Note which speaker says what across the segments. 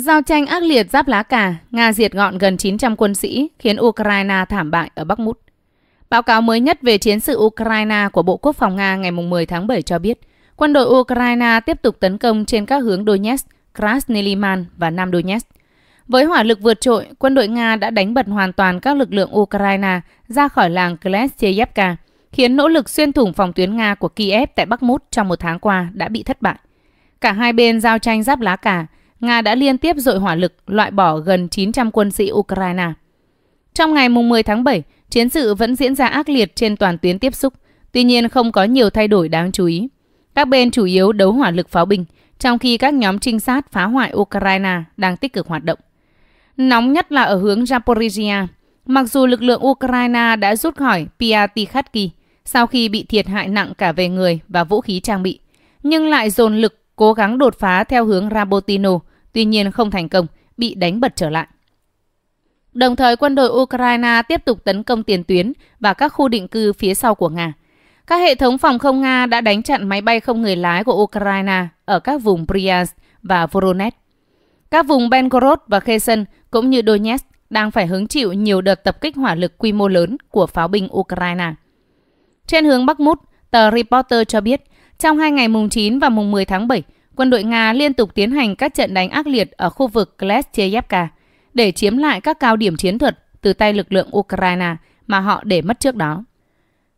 Speaker 1: Giao tranh ác liệt giáp lá cà, Nga diệt gọn gần 900 quân sĩ, khiến Ukraine thảm bại ở Bắc Mút. Báo cáo mới nhất về chiến sự Ukraine của Bộ Quốc phòng Nga ngày 10 tháng 7 cho biết, quân đội Ukraine tiếp tục tấn công trên các hướng Donetsk, Krasniliman và Nam Donetsk. Với hỏa lực vượt trội, quân đội Nga đã đánh bật hoàn toàn các lực lượng Ukraine ra khỏi làng Kleshchevka, khiến nỗ lực xuyên thủng phòng tuyến Nga của Kiev tại Bắc Mút trong một tháng qua đã bị thất bại. Cả hai bên giao tranh giáp lá cà, Nga đã liên tiếp dội hỏa lực loại bỏ gần 900 quân sĩ Ukraine. Trong ngày 10 tháng 7, chiến sự vẫn diễn ra ác liệt trên toàn tuyến tiếp xúc, tuy nhiên không có nhiều thay đổi đáng chú ý. Các bên chủ yếu đấu hỏa lực pháo binh, trong khi các nhóm trinh sát phá hoại Ukraine đang tích cực hoạt động. Nóng nhất là ở hướng Zaporizhia, mặc dù lực lượng Ukraine đã rút khỏi Piatikhatki sau khi bị thiệt hại nặng cả về người và vũ khí trang bị, nhưng lại dồn lực cố gắng đột phá theo hướng Rabotino, tuy nhiên không thành công, bị đánh bật trở lại. Đồng thời quân đội Ukraine tiếp tục tấn công tiền tuyến và các khu định cư phía sau của Nga. Các hệ thống phòng không Nga đã đánh chặn máy bay không người lái của Ukraine ở các vùng Bryansk và Voronezh. Các vùng Belgorod và Kherson cũng như Donetsk đang phải hứng chịu nhiều đợt tập kích hỏa lực quy mô lớn của pháo binh Ukraine. Trên hướng Bắc Mút, tờ Reporter cho biết, trong hai ngày mùng 9 và mùng 10 tháng 7, quân đội Nga liên tục tiến hành các trận đánh ác liệt ở khu vực Kleshchevka để chiếm lại các cao điểm chiến thuật từ tay lực lượng Ukraine mà họ để mất trước đó.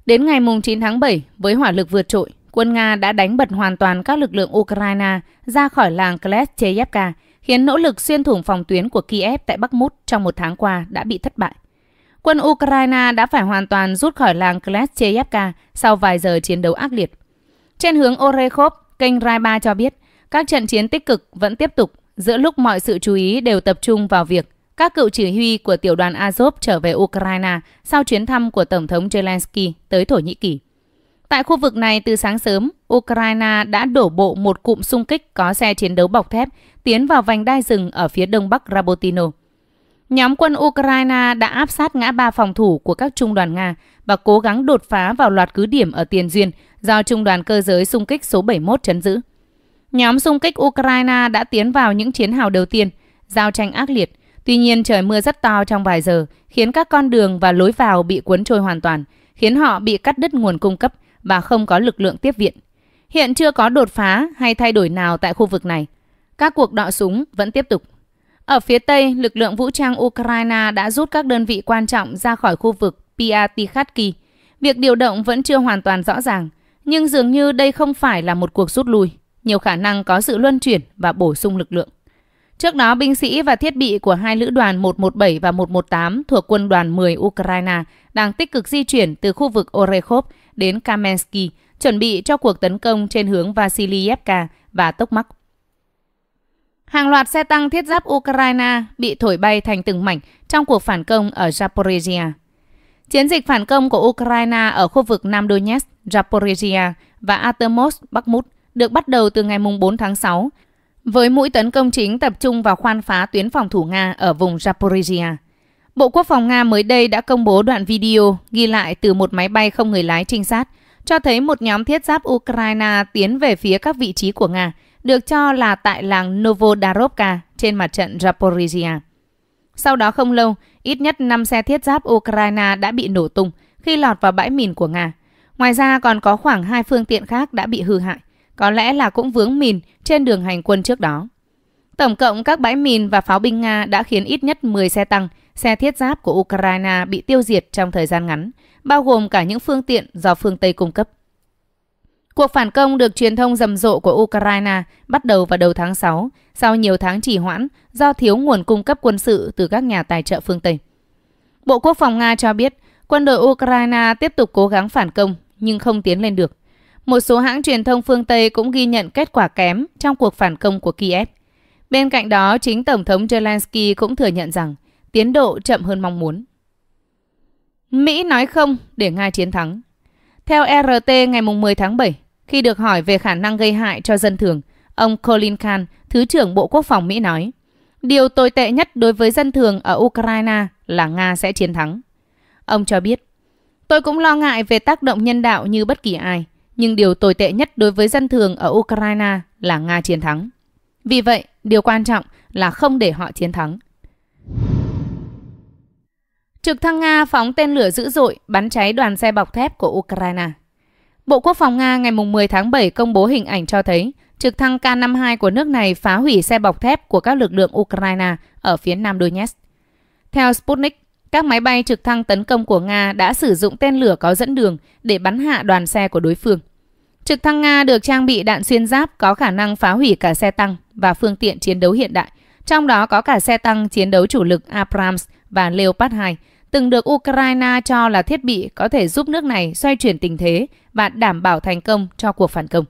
Speaker 1: Đến ngày 9 tháng 7, với hỏa lực vượt trội, quân Nga đã đánh bật hoàn toàn các lực lượng Ukraine ra khỏi làng Kleshchevka, khiến nỗ lực xuyên thủng phòng tuyến của Kiev tại Bắc Mút trong một tháng qua đã bị thất bại. Quân Ukraine đã phải hoàn toàn rút khỏi làng Kleshchevka sau vài giờ chiến đấu ác liệt. Trên hướng Orekhov, kênh Rai 3 cho biết – các trận chiến tích cực vẫn tiếp tục, giữa lúc mọi sự chú ý đều tập trung vào việc các cựu chỉ huy của tiểu đoàn Azov trở về Ukraine sau chuyến thăm của Tổng thống Zelensky tới Thổ Nhĩ Kỳ. Tại khu vực này từ sáng sớm, Ukraine đã đổ bộ một cụm xung kích có xe chiến đấu bọc thép tiến vào vành đai rừng ở phía đông bắc Rabotino. Nhóm quân Ukraine đã áp sát ngã ba phòng thủ của các trung đoàn Nga và cố gắng đột phá vào loạt cứ điểm ở Tiền Duyên do trung đoàn cơ giới xung kích số 71 chấn giữ. Nhóm xung kích Ukraine đã tiến vào những chiến hào đầu tiên, giao tranh ác liệt. Tuy nhiên trời mưa rất to trong vài giờ, khiến các con đường và lối vào bị cuốn trôi hoàn toàn, khiến họ bị cắt đứt nguồn cung cấp và không có lực lượng tiếp viện. Hiện chưa có đột phá hay thay đổi nào tại khu vực này. Các cuộc đọ súng vẫn tiếp tục. Ở phía Tây, lực lượng vũ trang Ukraine đã rút các đơn vị quan trọng ra khỏi khu vực Piatikhatki. Việc điều động vẫn chưa hoàn toàn rõ ràng, nhưng dường như đây không phải là một cuộc rút lui nhiều khả năng có sự luân chuyển và bổ sung lực lượng. Trước đó, binh sĩ và thiết bị của hai lữ đoàn 117 và 118 thuộc quân đoàn 10 Ukraine đang tích cực di chuyển từ khu vực Orekhov đến Kamensky, chuẩn bị cho cuộc tấn công trên hướng Vasilievka và Tokmak. Hàng loạt xe tăng thiết giáp Ukraine bị thổi bay thành từng mảnh trong cuộc phản công ở Zaporizhia. Chiến dịch phản công của Ukraine ở khu vực Nam Donetsk, Zaporizhia và Atomos, Bakhmut được bắt đầu từ ngày 4 tháng 6, với mũi tấn công chính tập trung vào khoan phá tuyến phòng thủ Nga ở vùng Zaporizhia. Bộ Quốc phòng Nga mới đây đã công bố đoạn video ghi lại từ một máy bay không người lái trinh sát, cho thấy một nhóm thiết giáp Ukraine tiến về phía các vị trí của Nga, được cho là tại làng Novodarovka trên mặt trận Zaporizhia. Sau đó không lâu, ít nhất 5 xe thiết giáp Ukraine đã bị nổ tung khi lọt vào bãi mìn của Nga. Ngoài ra còn có khoảng 2 phương tiện khác đã bị hư hại có lẽ là cũng vướng mìn trên đường hành quân trước đó. Tổng cộng các bãi mìn và pháo binh Nga đã khiến ít nhất 10 xe tăng, xe thiết giáp của Ukraine bị tiêu diệt trong thời gian ngắn, bao gồm cả những phương tiện do phương Tây cung cấp. Cuộc phản công được truyền thông rầm rộ của Ukraine bắt đầu vào đầu tháng 6, sau nhiều tháng trì hoãn do thiếu nguồn cung cấp quân sự từ các nhà tài trợ phương Tây. Bộ Quốc phòng Nga cho biết quân đội Ukraine tiếp tục cố gắng phản công nhưng không tiến lên được. Một số hãng truyền thông phương Tây cũng ghi nhận kết quả kém trong cuộc phản công của Kiev. Bên cạnh đó, chính Tổng thống Zelensky cũng thừa nhận rằng tiến độ chậm hơn mong muốn. Mỹ nói không để Nga chiến thắng. Theo RT ngày 10 tháng 7, khi được hỏi về khả năng gây hại cho dân thường, ông Colin Khan, Thứ trưởng Bộ Quốc phòng Mỹ nói, điều tồi tệ nhất đối với dân thường ở Ukraine là Nga sẽ chiến thắng. Ông cho biết, tôi cũng lo ngại về tác động nhân đạo như bất kỳ ai – nhưng điều tồi tệ nhất đối với dân thường ở Ukraine là Nga chiến thắng. Vì vậy, điều quan trọng là không để họ chiến thắng. Trực thăng Nga phóng tên lửa dữ dội bắn cháy đoàn xe bọc thép của Ukraine. Bộ Quốc phòng Nga ngày 10 tháng 7 công bố hình ảnh cho thấy trực thăng K-52 của nước này phá hủy xe bọc thép của các lực lượng Ukraine ở phía nam Donetsk. Theo Sputnik, các máy bay trực thăng tấn công của Nga đã sử dụng tên lửa có dẫn đường để bắn hạ đoàn xe của đối phương. Trực thăng Nga được trang bị đạn xuyên giáp có khả năng phá hủy cả xe tăng và phương tiện chiến đấu hiện đại, trong đó có cả xe tăng chiến đấu chủ lực Abrams và Leopard 2, từng được Ukraine cho là thiết bị có thể giúp nước này xoay chuyển tình thế và đảm bảo thành công cho cuộc phản công.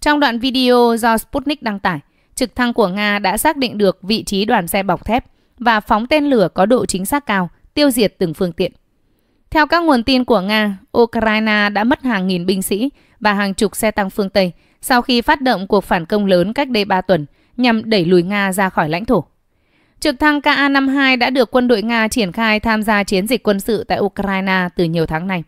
Speaker 1: Trong đoạn video do Sputnik đăng tải, trực thăng của Nga đã xác định được vị trí đoàn xe bọc thép và phóng tên lửa có độ chính xác cao, tiêu diệt từng phương tiện. Theo các nguồn tin của Nga, Ukraine đã mất hàng nghìn binh sĩ và hàng chục xe tăng phương Tây sau khi phát động cuộc phản công lớn cách đây 3 tuần nhằm đẩy lùi Nga ra khỏi lãnh thổ. Trực thăng Ka-52 đã được quân đội Nga triển khai tham gia chiến dịch quân sự tại Ukraine từ nhiều tháng nay.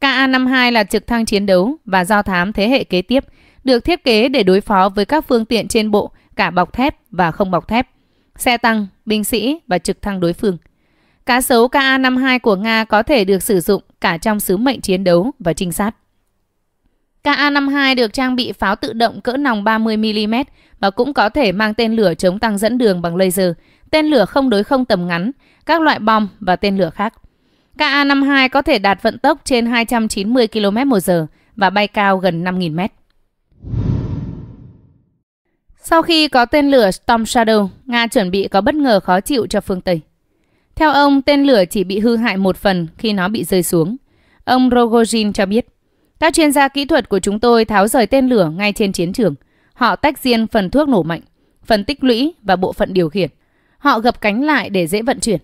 Speaker 1: Ka-52 là trực thăng chiến đấu và do thám thế hệ kế tiếp, được thiết kế để đối phó với các phương tiện trên bộ, cả bọc thép và không bọc thép, xe tăng, binh sĩ và trực thăng đối phương. Cá sấu Ka-52 của Nga có thể được sử dụng cả trong sứ mệnh chiến đấu và trinh sát. KA-52 được trang bị pháo tự động cỡ nòng 30mm và cũng có thể mang tên lửa chống tăng dẫn đường bằng laser, tên lửa không đối không tầm ngắn, các loại bom và tên lửa khác. KA-52 có thể đạt vận tốc trên 290 km h và bay cao gần 5.000 mét. Sau khi có tên lửa Storm Shadow, Nga chuẩn bị có bất ngờ khó chịu cho phương Tây. Theo ông, tên lửa chỉ bị hư hại một phần khi nó bị rơi xuống. Ông Rogozin cho biết. Các chuyên gia kỹ thuật của chúng tôi tháo rời tên lửa ngay trên chiến trường. Họ tách riêng phần thuốc nổ mạnh, phần tích lũy và bộ phận điều khiển. Họ gập cánh lại để dễ vận chuyển.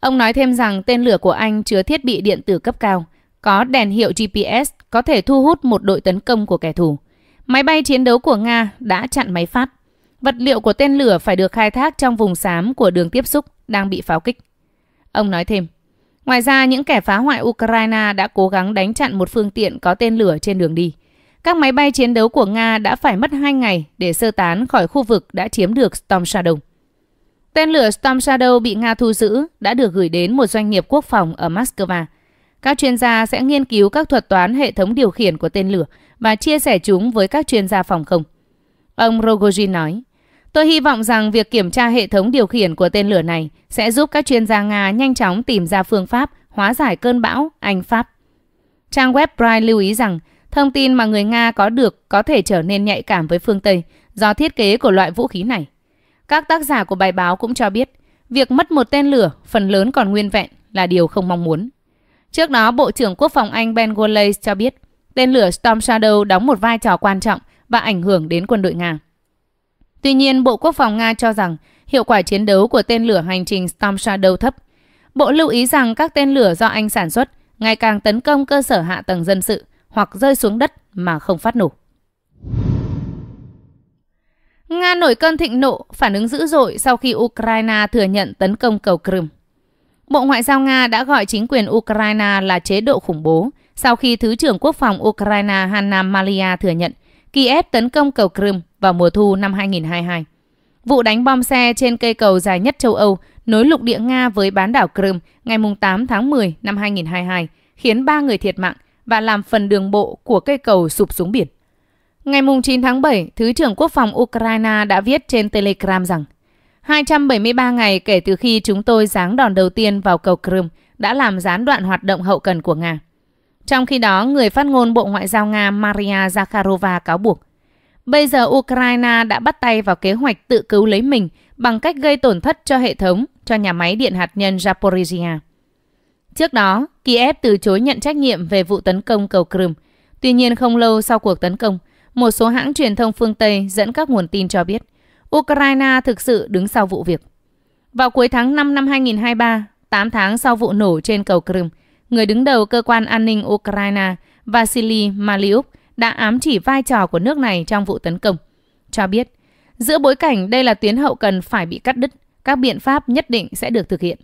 Speaker 1: Ông nói thêm rằng tên lửa của anh chứa thiết bị điện tử cấp cao, có đèn hiệu GPS có thể thu hút một đội tấn công của kẻ thù. Máy bay chiến đấu của Nga đã chặn máy phát. Vật liệu của tên lửa phải được khai thác trong vùng xám của đường tiếp xúc đang bị pháo kích. Ông nói thêm, Ngoài ra, những kẻ phá hoại Ukraine đã cố gắng đánh chặn một phương tiện có tên lửa trên đường đi. Các máy bay chiến đấu của Nga đã phải mất 2 ngày để sơ tán khỏi khu vực đã chiếm được Storm Shadow. Tên lửa Storm Shadow bị Nga thu giữ đã được gửi đến một doanh nghiệp quốc phòng ở Moscow. Các chuyên gia sẽ nghiên cứu các thuật toán hệ thống điều khiển của tên lửa và chia sẻ chúng với các chuyên gia phòng không. Ông Rogozin nói, Tôi hy vọng rằng việc kiểm tra hệ thống điều khiển của tên lửa này sẽ giúp các chuyên gia Nga nhanh chóng tìm ra phương pháp hóa giải cơn bão Anh Pháp. Trang web Bright lưu ý rằng thông tin mà người Nga có được có thể trở nên nhạy cảm với phương Tây do thiết kế của loại vũ khí này. Các tác giả của bài báo cũng cho biết việc mất một tên lửa phần lớn còn nguyên vẹn là điều không mong muốn. Trước đó, Bộ trưởng Quốc phòng Anh Ben Wallace cho biết tên lửa Storm Shadow đóng một vai trò quan trọng và ảnh hưởng đến quân đội Nga. Tuy nhiên, Bộ Quốc phòng Nga cho rằng hiệu quả chiến đấu của tên lửa hành trình Storm Shadow thấp. Bộ lưu ý rằng các tên lửa do Anh sản xuất ngày càng tấn công cơ sở hạ tầng dân sự hoặc rơi xuống đất mà không phát nổ. Nga nổi cơn thịnh nộ, phản ứng dữ dội sau khi Ukraine thừa nhận tấn công cầu Crimea. Bộ Ngoại giao Nga đã gọi chính quyền Ukraine là chế độ khủng bố sau khi Thứ trưởng Quốc phòng Ukraine Hanna Malia thừa nhận Kiev tấn công cầu Crimea vào mùa thu năm 2022. Vụ đánh bom xe trên cây cầu dài nhất châu Âu nối lục địa Nga với bán đảo Crimea ngày 8 tháng 10 năm 2022 khiến 3 người thiệt mạng và làm phần đường bộ của cây cầu sụp xuống biển. Ngày 9 tháng 7, Thứ trưởng Quốc phòng Ukraine đã viết trên Telegram rằng 273 ngày kể từ khi chúng tôi giáng đòn đầu tiên vào cầu Crimea đã làm gián đoạn hoạt động hậu cần của Nga. Trong khi đó, người phát ngôn Bộ Ngoại giao Nga Maria Zakharova cáo buộc Bây giờ Ukraine đã bắt tay vào kế hoạch tự cứu lấy mình bằng cách gây tổn thất cho hệ thống, cho nhà máy điện hạt nhân Zaporizhia. Trước đó, Kiev từ chối nhận trách nhiệm về vụ tấn công cầu Crimea. Tuy nhiên không lâu sau cuộc tấn công, một số hãng truyền thông phương Tây dẫn các nguồn tin cho biết Ukraine thực sự đứng sau vụ việc. Vào cuối tháng 5 năm 2023, 8 tháng sau vụ nổ trên cầu Crimea, người đứng đầu cơ quan an ninh Ukraine Vasily Maliuk đã ám chỉ vai trò của nước này trong vụ tấn công, cho biết giữa bối cảnh đây là tuyến hậu cần phải bị cắt đứt, các biện pháp nhất định sẽ được thực hiện.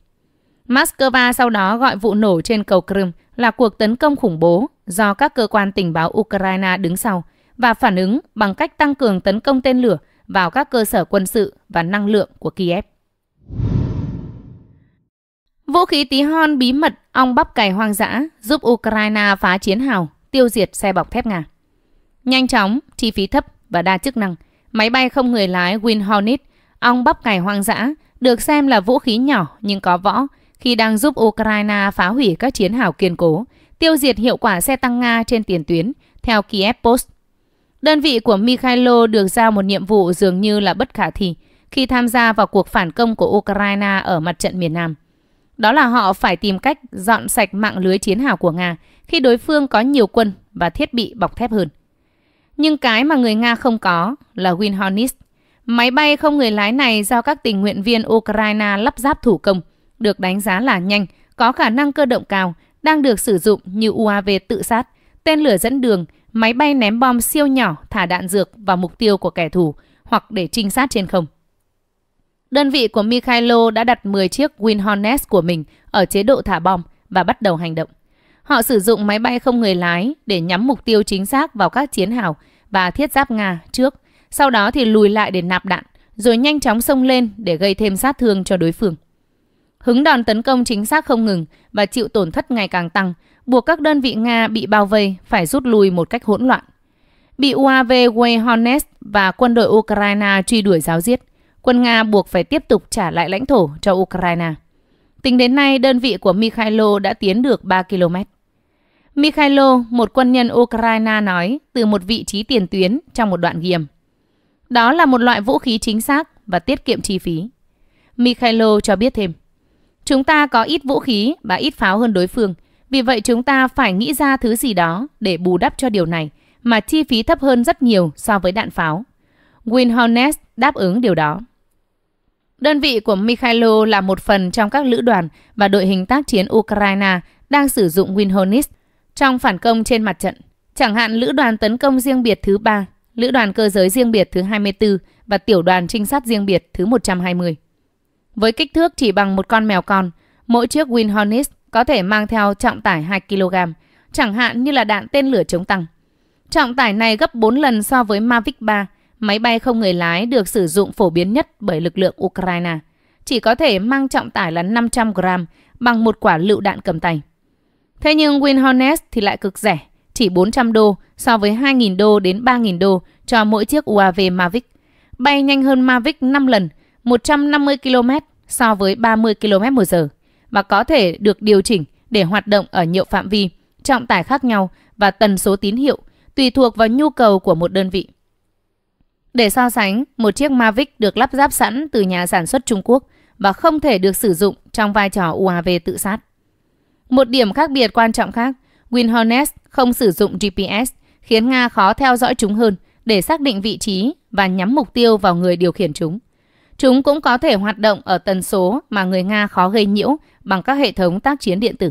Speaker 1: Moscow sau đó gọi vụ nổ trên cầu Crimea là cuộc tấn công khủng bố do các cơ quan tình báo Ukraine đứng sau và phản ứng bằng cách tăng cường tấn công tên lửa vào các cơ sở quân sự và năng lượng của Kiev. Vũ khí tí hon bí mật Ong bắp cày hoang dã giúp Ukraine phá chiến hào, tiêu diệt xe bọc thép Nga. Nhanh chóng, chi phí thấp và đa chức năng, máy bay không người lái Win Hornet, ong bắp cày hoang dã được xem là vũ khí nhỏ nhưng có võ khi đang giúp Ukraine phá hủy các chiến hào kiên cố, tiêu diệt hiệu quả xe tăng Nga trên tiền tuyến, theo Kiev Post. Đơn vị của Mikhailo được giao một nhiệm vụ dường như là bất khả thi khi tham gia vào cuộc phản công của Ukraine ở mặt trận miền Nam – đó là họ phải tìm cách dọn sạch mạng lưới chiến hào của Nga khi đối phương có nhiều quân và thiết bị bọc thép hơn. Nhưng cái mà người Nga không có là Win Hornet. Máy bay không người lái này do các tình nguyện viên Ukraine lắp ráp thủ công, được đánh giá là nhanh, có khả năng cơ động cao, đang được sử dụng như UAV tự sát, tên lửa dẫn đường, máy bay ném bom siêu nhỏ thả đạn dược vào mục tiêu của kẻ thù hoặc để trinh sát trên không. Đơn vị của Mikhailo đã đặt 10 chiếc Winhornet của mình ở chế độ thả bom và bắt đầu hành động. Họ sử dụng máy bay không người lái để nhắm mục tiêu chính xác vào các chiến hào và thiết giáp Nga trước, sau đó thì lùi lại để nạp đạn, rồi nhanh chóng xông lên để gây thêm sát thương cho đối phương. Hứng đòn tấn công chính xác không ngừng và chịu tổn thất ngày càng tăng, buộc các đơn vị Nga bị bao vây phải rút lui một cách hỗn loạn. Bị UAV Way Hornets và quân đội Ukraine truy đuổi giáo giết quân Nga buộc phải tiếp tục trả lại lãnh thổ cho Ukraine. Tính đến nay, đơn vị của Mikhailo đã tiến được 3 km. Mikhailo, một quân nhân Ukraine nói từ một vị trí tiền tuyến trong một đoạn ghiềm. Đó là một loại vũ khí chính xác và tiết kiệm chi phí. Mikhailo cho biết thêm, chúng ta có ít vũ khí và ít pháo hơn đối phương, vì vậy chúng ta phải nghĩ ra thứ gì đó để bù đắp cho điều này, mà chi phí thấp hơn rất nhiều so với đạn pháo. Winhornet đáp ứng điều đó. Đơn vị của Mikhailo là một phần trong các lữ đoàn và đội hình tác chiến Ukraine đang sử dụng Winhornet trong phản công trên mặt trận. Chẳng hạn lữ đoàn tấn công riêng biệt thứ 3, lữ đoàn cơ giới riêng biệt thứ 24 và tiểu đoàn trinh sát riêng biệt thứ 120. Với kích thước chỉ bằng một con mèo con, mỗi chiếc Winhornet có thể mang theo trọng tải 2 kg, chẳng hạn như là đạn tên lửa chống tăng. Trọng tải này gấp 4 lần so với Mavic 3 Máy bay không người lái được sử dụng phổ biến nhất bởi lực lượng Ukraine, chỉ có thể mang trọng tải là 500 gram bằng một quả lựu đạn cầm tay. Thế nhưng Winhornet thì lại cực rẻ, chỉ 400 đô so với 2.000 đô đến 3.000 đô cho mỗi chiếc UAV Mavic. Bay nhanh hơn Mavic 5 lần, 150 km so với 30 km một giờ và có thể được điều chỉnh để hoạt động ở nhiều phạm vi, trọng tải khác nhau và tần số tín hiệu tùy thuộc vào nhu cầu của một đơn vị. Để so sánh, một chiếc Mavic được lắp ráp sẵn từ nhà sản xuất Trung Quốc và không thể được sử dụng trong vai trò UAV tự sát. Một điểm khác biệt quan trọng khác, Winhornet không sử dụng GPS, khiến Nga khó theo dõi chúng hơn để xác định vị trí và nhắm mục tiêu vào người điều khiển chúng. Chúng cũng có thể hoạt động ở tần số mà người Nga khó gây nhiễu bằng các hệ thống tác chiến điện tử.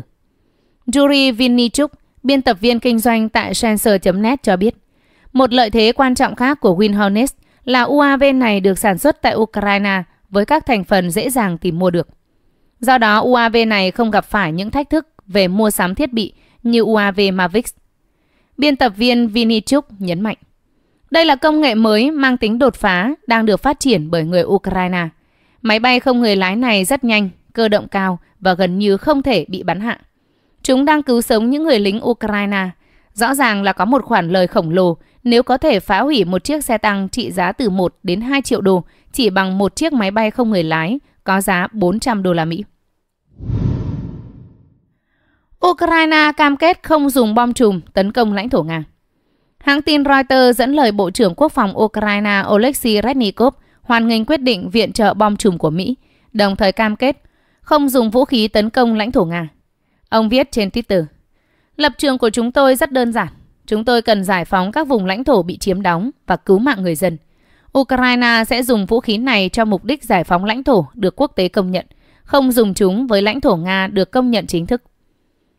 Speaker 1: Yuri Vinnichuk, biên tập viên kinh doanh tại Sensor.net cho biết, một lợi thế quan trọng khác của Winhornet là UAV này được sản xuất tại Ukraine với các thành phần dễ dàng tìm mua được. Do đó, UAV này không gặp phải những thách thức về mua sắm thiết bị như UAV Mavic. Biên tập viên Vinichuk nhấn mạnh, đây là công nghệ mới mang tính đột phá đang được phát triển bởi người Ukraine. Máy bay không người lái này rất nhanh, cơ động cao và gần như không thể bị bắn hạ. Chúng đang cứu sống những người lính Ukraine. Rõ ràng là có một khoản lời khổng lồ nếu có thể phá hủy một chiếc xe tăng trị giá từ 1 đến 2 triệu đô chỉ bằng một chiếc máy bay không người lái có giá 400 đô la Mỹ. Ukraine cam kết không dùng bom chùm tấn công lãnh thổ Nga. Hãng tin Reuters dẫn lời Bộ trưởng Quốc phòng Ukraine Oleksiy Reznikov hoàn nghênh quyết định viện trợ bom chùm của Mỹ, đồng thời cam kết không dùng vũ khí tấn công lãnh thổ Nga. Ông viết trên Twitter, Lập trường của chúng tôi rất đơn giản. Chúng tôi cần giải phóng các vùng lãnh thổ bị chiếm đóng và cứu mạng người dân. Ukraine sẽ dùng vũ khí này cho mục đích giải phóng lãnh thổ được quốc tế công nhận, không dùng chúng với lãnh thổ Nga được công nhận chính thức.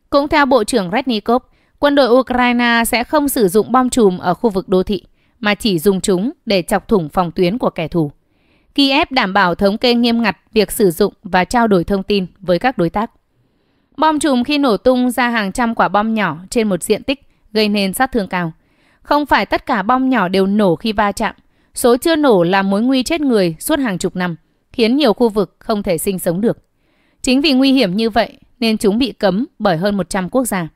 Speaker 1: Cũng theo Bộ trưởng Rednikov, quân đội Ukraine sẽ không sử dụng bom chùm ở khu vực đô thị, mà chỉ dùng chúng để chọc thủng phòng tuyến của kẻ thù. Kiev đảm bảo thống kê nghiêm ngặt việc sử dụng và trao đổi thông tin với các đối tác. Bom chùm khi nổ tung ra hàng trăm quả bom nhỏ trên một diện tích gây nên sát thương cao. Không phải tất cả bom nhỏ đều nổ khi va chạm. Số chưa nổ là mối nguy chết người suốt hàng chục năm, khiến nhiều khu vực không thể sinh sống được. Chính vì nguy hiểm như vậy nên chúng bị cấm bởi hơn 100 quốc gia.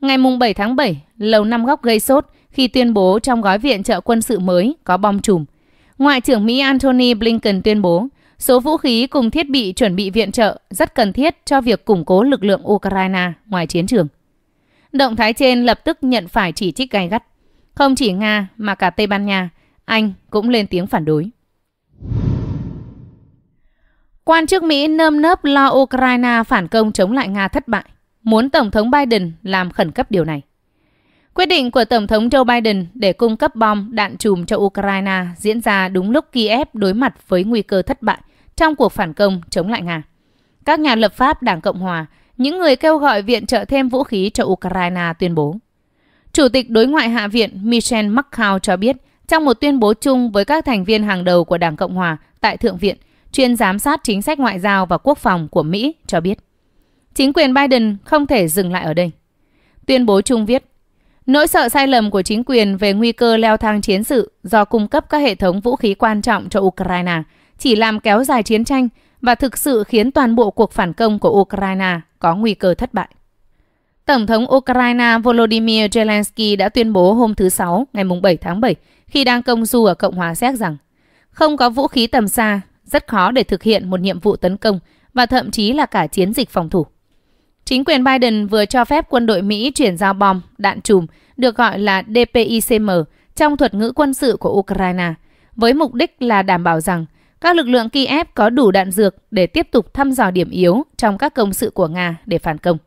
Speaker 1: Ngày 7 tháng 7, Lầu Năm Góc gây sốt khi tuyên bố trong gói viện trợ quân sự mới có bom chùm. Ngoại trưởng Mỹ Antony Blinken tuyên bố số vũ khí cùng thiết bị chuẩn bị viện trợ rất cần thiết cho việc củng cố lực lượng Ukraine ngoài chiến trường. Động thái trên lập tức nhận phải chỉ trích gay gắt. Không chỉ Nga mà cả Tây Ban Nha, Anh cũng lên tiếng phản đối. Quan chức Mỹ nơm nớp lo Ukraine phản công chống lại Nga thất bại, muốn Tổng thống Biden làm khẩn cấp điều này. Quyết định của Tổng thống Joe Biden để cung cấp bom đạn chùm cho Ukraine diễn ra đúng lúc Kiev đối mặt với nguy cơ thất bại trong cuộc phản công chống lại Nga. Các nhà lập pháp Đảng Cộng Hòa những người kêu gọi viện trợ thêm vũ khí cho Ukraine tuyên bố. Chủ tịch đối ngoại Hạ viện Michel McCown cho biết, trong một tuyên bố chung với các thành viên hàng đầu của Đảng Cộng Hòa tại Thượng viện, chuyên giám sát chính sách ngoại giao và quốc phòng của Mỹ cho biết, chính quyền Biden không thể dừng lại ở đây. Tuyên bố chung viết, nỗi sợ sai lầm của chính quyền về nguy cơ leo thang chiến sự do cung cấp các hệ thống vũ khí quan trọng cho Ukraine chỉ làm kéo dài chiến tranh và thực sự khiến toàn bộ cuộc phản công của Ukraine có nguy cơ thất bại. Tổng thống Ukraine Volodymyr Zelensky đã tuyên bố hôm thứ Sáu, ngày 7 tháng 7, khi đang công du ở Cộng hòa Séc rằng không có vũ khí tầm xa, rất khó để thực hiện một nhiệm vụ tấn công và thậm chí là cả chiến dịch phòng thủ. Chính quyền Biden vừa cho phép quân đội Mỹ chuyển giao bom, đạn trùm được gọi là DPICM trong thuật ngữ quân sự của Ukraine, với mục đích là đảm bảo rằng – các lực lượng Kiev có đủ đạn dược để tiếp tục thăm dò điểm yếu trong các công sự của Nga để phản công.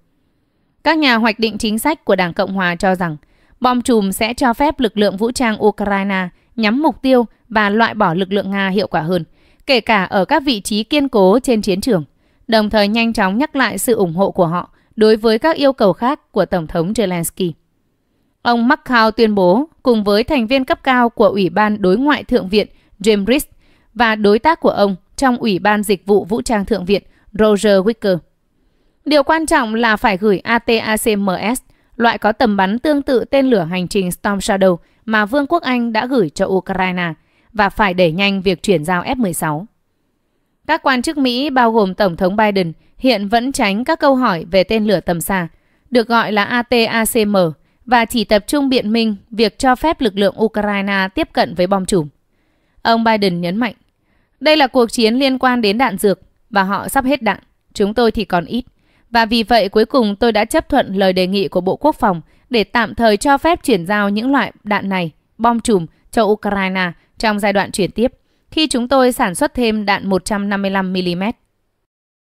Speaker 1: Các nhà hoạch định chính sách của Đảng Cộng Hòa cho rằng bom chùm sẽ cho phép lực lượng vũ trang Ukraine nhắm mục tiêu và loại bỏ lực lượng Nga hiệu quả hơn, kể cả ở các vị trí kiên cố trên chiến trường, đồng thời nhanh chóng nhắc lại sự ủng hộ của họ đối với các yêu cầu khác của Tổng thống Zelensky. Ông Markow tuyên bố, cùng với thành viên cấp cao của Ủy ban Đối ngoại Thượng viện James Rist, và đối tác của ông trong Ủy ban Dịch vụ Vũ trang Thượng viện Roger Wicker. Điều quan trọng là phải gửi ATACMS, loại có tầm bắn tương tự tên lửa hành trình Storm Shadow mà Vương quốc Anh đã gửi cho Ukraine và phải đẩy nhanh việc chuyển giao F-16. Các quan chức Mỹ bao gồm Tổng thống Biden hiện vẫn tránh các câu hỏi về tên lửa tầm xa, được gọi là ATACM, và chỉ tập trung biện minh việc cho phép lực lượng Ukraine tiếp cận với bom chùm. Ông Biden nhấn mạnh, đây là cuộc chiến liên quan đến đạn dược và họ sắp hết đạn, chúng tôi thì còn ít. Và vì vậy cuối cùng tôi đã chấp thuận lời đề nghị của Bộ Quốc phòng để tạm thời cho phép chuyển giao những loại đạn này, bom chùm cho Ukraine trong giai đoạn chuyển tiếp, khi chúng tôi sản xuất thêm đạn 155mm.